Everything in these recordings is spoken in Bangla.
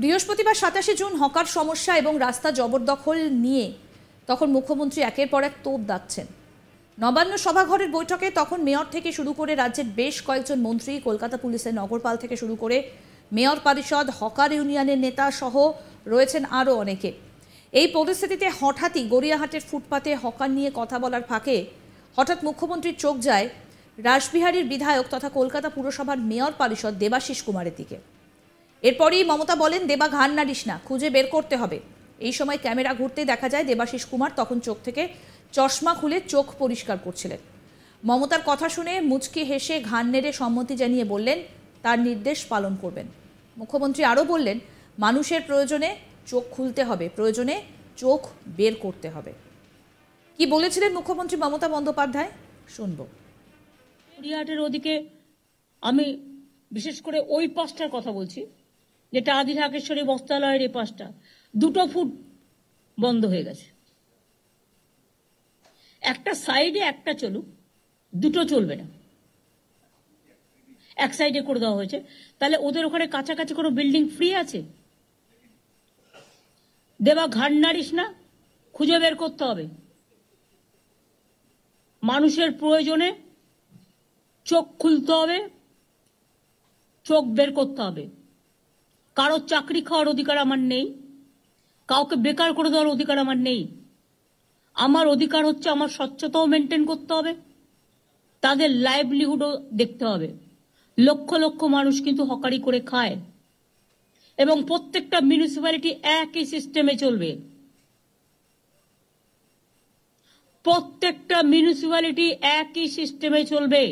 বৃহস্পতিবার সাতাশে জুন হকার সমস্যা এবং রাস্তা জবরদখল নিয়ে তখন মুখ্যমন্ত্রী একের পর এক তোপ দাচ্ছেন নবান্ন সভাঘরের বৈঠকে তখন মেয়র থেকে শুরু করে রাজ্যের বেশ কয়েকজন মন্ত্রী কলকাতা পুলিশের নগরপাল থেকে শুরু করে মেয়র পরিষদ হকার ইউনিয়নের নেতা সহ রয়েছেন আরও অনেকে এই পরিস্থিতিতে হঠাৎই গড়িয়াহাটের ফুটপাতে হকার নিয়ে কথা বলার ফাঁকে হঠাৎ মুখ্যমন্ত্রীর চোখ যায় রাসবিহারীর বিধায়ক তথা কলকাতা পুরসভার মেয়র পরিষদ দেবাশিস কুমারের দিকে এরপরই মমতা বলেন দেবা ঘান নাড়িস না খুঁজে বের করতে হবে এই সময় ক্যামেরা ঘুরতে দেখা যায় দেবাশিস কুমার তখন চোখ থেকে চশমা খুলে চোখ পরিষ্কার করছিলেন মমতার কথা শুনে মুচকি হেসে ঘান নেড়ে সম্মতি জানিয়ে বললেন তার নির্দেশ পালন করবেন মুখ্যমন্ত্রী আরও বললেন মানুষের প্রয়োজনে চোখ খুলতে হবে প্রয়োজনে চোখ বের করতে হবে কি বলেছিলেন মুখ্যমন্ত্রী মমতা বন্দ্যোপাধ্যায় শুনব গড়িয়াহাটের ওদিকে আমি বিশেষ করে ওই পাশটার কথা বলছি যেটা আদি ঢাকেশ্বরী বস্ত্রালয়ের এই পাশটা দুটো ফুট বন্ধ হয়ে গেছে একটা সাইডে একটা চলুক দুটো চলবে না এক সাইডে করে দেওয়া হয়েছে তাহলে ওদের ওখানে কাছাকাছি কোনো বিল্ডিং ফ্রি আছে দেবা ঘাট নাড়িস না খুঁজে বের করতে হবে মানুষের প্রয়োজনে চোখ খুলতে হবে চোখ বের করতে হবে কারো চাকরি খাওয়ার অধিকার আমার নেই কাউকে বেকার করে দেওয়ার অধিকার আমার নেই আমার অধিকার হচ্ছে আমার স্বচ্ছতাও মেনটেন করতে হবে তাদের লাইভলিহুডও দেখতে হবে লক্ষ লক্ষ মানুষ কিন্তু হকারি করে খায় এবং প্রত্যেকটা মিউনিসিপ্যালিটি একই সিস্টেমে চলবে প্রত্যেকটা মিউনিসিপ্যালিটি একই সিস্টেমে চলবে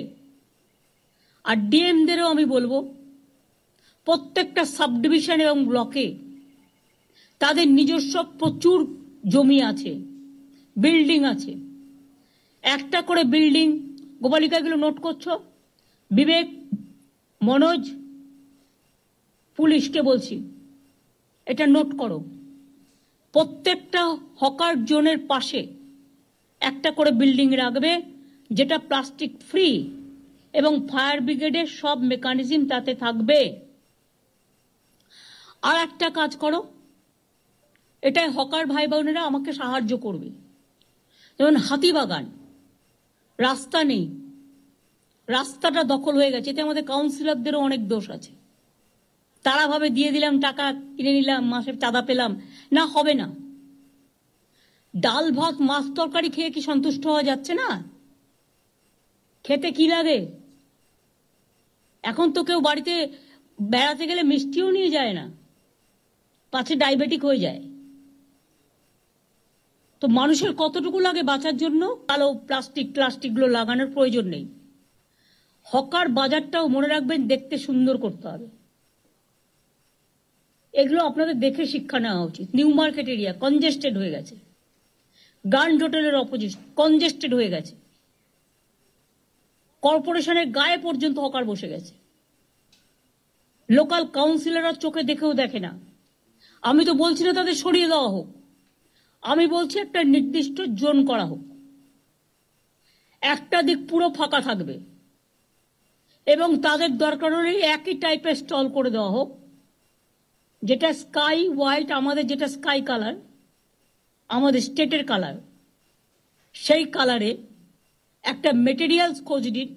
আর ডিএমদেরও আমি বলবো প্রত্যেকটা ডিভিশন এবং ব্লকে তাদের নিজস্ব প্রচুর জমি আছে বিল্ডিং আছে একটা করে বিল্ডিং গোপালিকাগুলো নোট করছো বিবেক মনোজ পুলিশকে বলছি এটা নোট করো প্রত্যেকটা হকার জোনের পাশে একটা করে বিল্ডিং রাখবে যেটা প্লাস্টিক ফ্রি এবং ফায়ার ব্রিগেডের সব মেকানিজম তাতে থাকবে আর একটা কাজ করো এটাই হকার ভাই বোনেরা আমাকে সাহায্য করবে যেমন হাতিবাগান রাস্তা নেই রাস্তাটা দখল হয়ে গেছে এতে আমাদের কাউন্সিলরদেরও অনেক দোষ আছে তারা ভাবে দিয়ে দিলাম টাকা কিনে নিলাম মাসে চাঁদা পেলাম না হবে না ডাল ভাত মাছ তরকারি খেয়ে কি সন্তুষ্ট হওয়া যাচ্ছে না খেতে কি লাগে এখন তো কেউ বাড়িতে বেড়াতে গেলে মিষ্টিও নিয়ে যায় না পাছে ডায়াবেটিক হয়ে যায় তো মানুষের কতটুকু লাগে বাঁচার জন্য কালো প্লাস্টিক প্লাস্টিকগুলো লাগানোর প্রয়োজন নেই হকার বাজারটাও মনে রাখবেন দেখতে সুন্দর করতে হবে এগুলো আপনাদের দেখে শিক্ষা নেওয়া উচিত নিউ মার্কেট এরিয়া কনজেস্টেড হয়ে গেছে গ্র্যান্ড হোটেলের অপোজিট কনজেস্টেড হয়ে গেছে কর্পোরেশনের গায়ে পর্যন্ত হকার বসে গেছে লোকাল কাউন্সিলররা চোখে দেখেও দেখে না আমি তো বলছি না তাদের সরিয়ে দেওয়া হোক আমি বলছি একটা নির্দিষ্ট জোন করা হোক একটা দিক পুরো ফাঁকা থাকবে এবং তাদের দরকার হলে একই টাইপের স্টল করে দেওয়া হোক যেটা স্কাই হোয়াইট আমাদের যেটা স্কাই কালার আমাদের স্টেটের কালার সেই কালারে একটা মেটেরিয়ালস খোঁজ নিন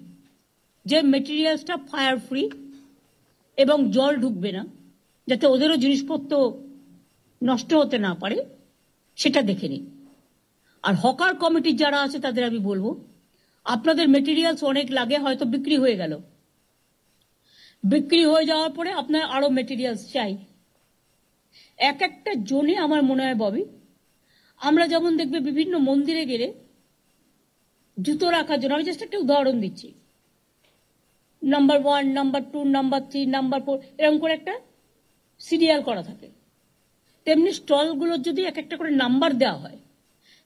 যে মেটেরিয়ালসটা ফায়ার ফ্রি এবং জল ঢুকবে না যাতে ওদেরও জিনিসপত্র নষ্ট হতে না পারে সেটা দেখে নিন আর হকার কমিটির যারা আছে তাদের আমি বলবো আপনাদের মেটেরিয়ালস অনেক লাগে হয়তো বিক্রি হয়ে গেল বিক্রি হয়ে যাওয়ার পরে আপনার আরও মেটেরিয়ালস চাই এক একটা জোনে আমার মনে হয় ববি আমরা যেমন দেখবে বিভিন্ন মন্দিরে গেলে জুতো রাখার জন্য আমি জাস্ট একটা উদাহরণ দিচ্ছি number one number two number three number four এরকম করে একটা সিরিয়াল করা থাকে তেমনি স্টলগুলোর যদি এক একটা করে নাম্বার দেওয়া হয়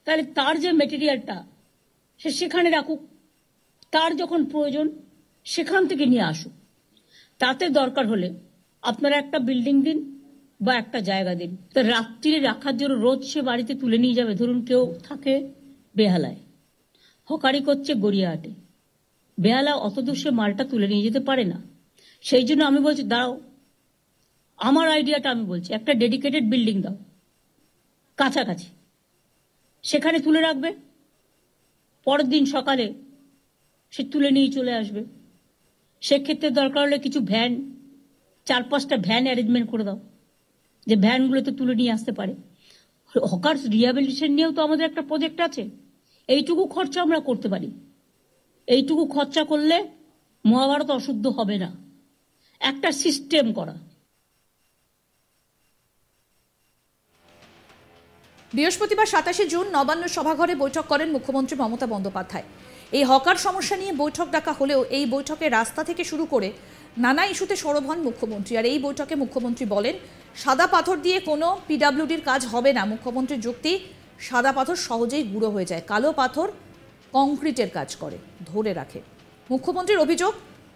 তাহলে তার যে মেটেরিয়ালটা সে সেখানে রাখুক তার যখন প্রয়োজন সেখান থেকে নিয়ে আসুক তাতে দরকার হলে আপনারা একটা বিল্ডিং দিন বা একটা জায়গা দিন তা রাত্রিরে রাখার জন্য রোজ সে বাড়িতে তুলে নিয়ে যাবে ধরুন কেউ থাকে বেহালায় হকারি করছে গড়িয়াহাটে বেহালা অত দূর সে মালটা তুলে নিয়ে যেতে পারে না সেই জন্য আমি বলছি দাঁড়াও আমার আইডিয়াটা আমি বলছি একটা ডেডিকেটেড বিল্ডিং দাও কাছাকাছি সেখানে তুলে রাখবে পরের দিন সকালে সে তুলে নিয়ে চলে আসবে সেক্ষেত্রে দরকার হলে কিছু ভ্যান চার পাঁচটা ভ্যান অ্যারেঞ্জমেন্ট করে দাও যে ভ্যানগুলোতে তুলে নিয়ে আসতে পারে হকার্স রিহ্যাবিলিটেশন নিয়েও তো আমাদের একটা প্রজেক্ট আছে এইটুকু খরচা আমরা করতে পারি এইটুকু খরচা করলে মহাভারত অশুদ্ধ হবে না একটা সিস্টেম করা বৃহস্পতিবার সাতাশে জুন নবান্ন সভাঘরে বৈঠক করেন মুখ্যমন্ত্রী মমতা বন্দ্যোপাধ্যায় এই হকার সমস্যা নিয়ে বৈঠক ডাকা হলেও এই বৈঠকে রাস্তা থেকে শুরু করে নানা ইস্যুতে সরব হন মুখ্যমন্ত্রী আর এই বৈঠকে মুখ্যমন্ত্রী বলেন সাদা পাথর দিয়ে কোনো পিডাব্লিউডির কাজ হবে না মুখ্যমন্ত্রীর যুক্তি সাদা পাথর সহজেই গুঁড়ো হয়ে যায় কালো পাথর কংক্রিটের কাজ করে ধরে রাখে মুখ্যমন্ত্রীর অভিযোগ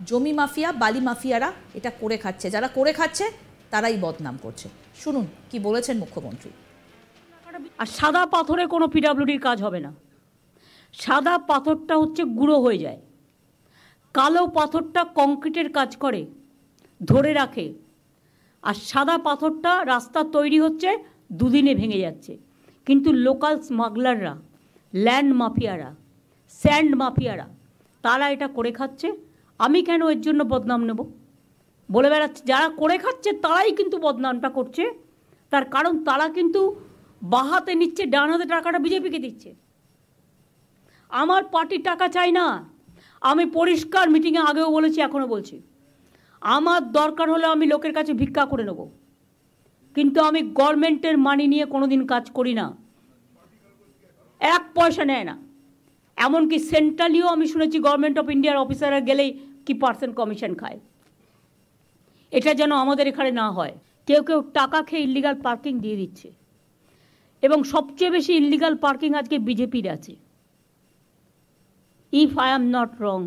জমি মাফিয়া বালি মাফিয়ারা এটা করে খাচ্ছে যারা করে খাচ্ছে তারাই বদনাম করছে শুনুন কি বলেছেন মুখ্যমন্ত্রী আর সাদা পাথরে কোনো পিডাব্লিউডির কাজ হবে না সাদা পাথরটা হচ্ছে গুঁড়ো হয়ে যায় কালো পাথরটা কংক্রিটের কাজ করে ধরে রাখে আর সাদা পাথরটা রাস্তা তৈরি হচ্ছে দুদিনে ভেঙে যাচ্ছে কিন্তু লোকাল স্মাগলাররা ল্যান্ড মাফিয়ারা স্যান্ড মাফিয়ারা তারা এটা করে খাচ্ছে আমি কেন এর জন্য বদনাম নেব বলে বেড়াচ্ছে যারা করে খাচ্ছে তারাই কিন্তু বদনামটা করছে তার কারণ তারা কিন্তু বাহাতে নিচ্ছে ডান হাতে টাকাটা বিজেপিকে দিচ্ছে আমার পার্টির টাকা চাই না আমি পরিষ্কার মিটিংয়ে আগেও বলেছি এখনও বলছি আমার দরকার হলে আমি লোকের কাছে ভিক্ষা করে নেব কিন্তু আমি গভর্নমেন্টের মানি নিয়ে কোনো দিন কাজ করি না এক পয়সা নেয় না এমনকি সেন্ট্রালিও আমি শুনেছি গভর্নমেন্ট অফ ইন্ডিয়ার অফিসাররা গেলেই কি পার্সেন্ট কমিশন খায় এটা যেন আমাদের এখানে না হয় কেউ কেউ টাকা খেয়ে ইলিগাল পার্কিং দিয়ে দিচ্ছে এবং সবচেয়ে বেশি ইলিগাল পার্কিং আজকে বিজেপির আছে if I am not wrong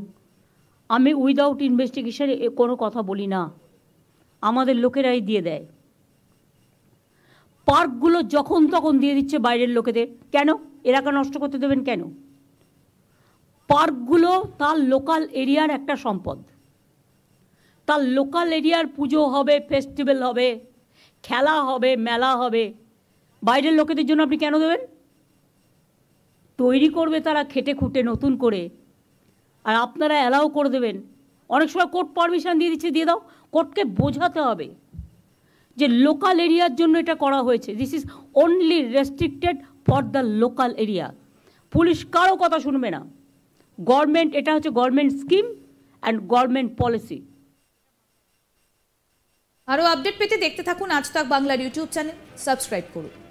আমি উইদাউট ইনভেস্টিগেশনে কোনো কথা বলি না আমাদের লোকেরাই দিয়ে দেয় পার্কগুলো যখন তখন দিয়ে দিচ্ছে বাইরের লোকেদের কেন এলাকা নষ্ট করতে দেবেন কেন পার্কগুলো তার লোকাল এরিয়ার একটা সম্পদ তার লোকাল এরিয়ার পুজো হবে ফেস্টিভ্যাল হবে খেলা হবে মেলা হবে বাইরের লোকেদের জন্য আপনি কেন দেবেন তৈরি করবে তারা খেটে খুঁটে নতুন করে আর আপনারা অ্যালাউ করে দেবেন অনেক সময় কোর্ট পারমিশন দিয়ে দিচ্ছে দিয়ে দাও কোর্টকে বোঝাতে হবে যে লোকাল এরিয়ার জন্য এটা করা হয়েছে this is only restricted for the local area police কারো কথা শুনবে না গভর্নমেন্ট এটা হচ্ছে government scheme and government policy আরও আপডেট পেতে দেখতে থাকুন আজ তাক বাংলার ইউটিউব চ্যানেল সাবস্ক্রাইব করুন